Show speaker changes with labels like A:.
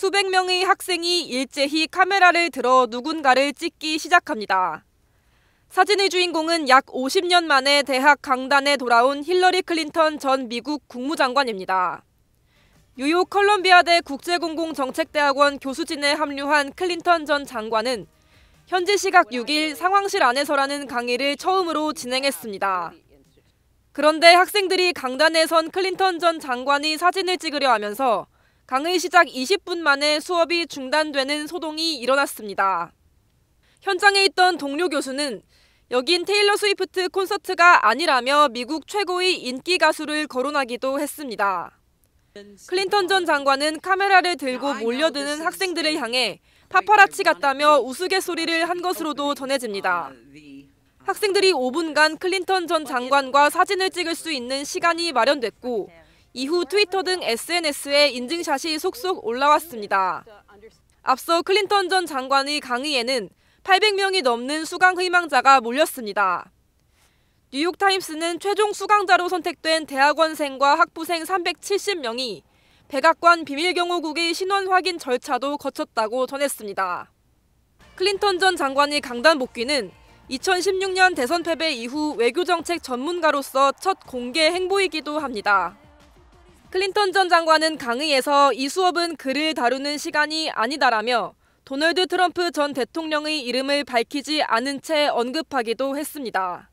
A: 수백 명의 학생이 일제히 카메라를 들어 누군가를 찍기 시작합니다. 사진의 주인공은 약 50년 만에 대학 강단에 돌아온 힐러리 클린턴 전 미국 국무장관입니다. 뉴욕 컬럼비아대 국제공공정책대학원 교수진에 합류한 클린턴 전 장관은 현지 시각 6일 상황실 안에서라는 강의를 처음으로 진행했습니다. 그런데 학생들이 강단에 선 클린턴 전 장관이 사진을 찍으려 하면서 강의 시작 20분 만에 수업이 중단되는 소동이 일어났습니다. 현장에 있던 동료 교수는 여긴 테일러 스위프트 콘서트가 아니라며 미국 최고의 인기 가수를 거론하기도 했습니다. 클린턴 전 장관은 카메라를 들고 몰려드는 학생들을 향해 파파라치 같다며 우스갯소리를 한 것으로도 uh, 전해집니다. 학생들이 5분간 클린턴 전 장관과 사진을 찍을 수 있는 시간이 마련됐고 이후 트위터 등 SNS에 인증샷이 속속 올라왔습니다. 앞서 클린턴 전 장관의 강의에는 800명이 넘는 수강 희망자가 몰렸습니다. 뉴욕타임스는 최종 수강자로 선택된 대학원생과 학부생 370명이 백악관 비밀경호국의 신원 확인 절차도 거쳤다고 전했습니다. 클린턴 전 장관이 강단 복귀는 2016년 대선 패배 이후 외교정책 전문가로서 첫 공개 행보이기도 합니다. 클린턴 전 장관은 강의에서 이 수업은 글을 다루는 시간이 아니다라며 도널드 트럼프 전 대통령의 이름을 밝히지
B: 않은 채 언급하기도 했습니다.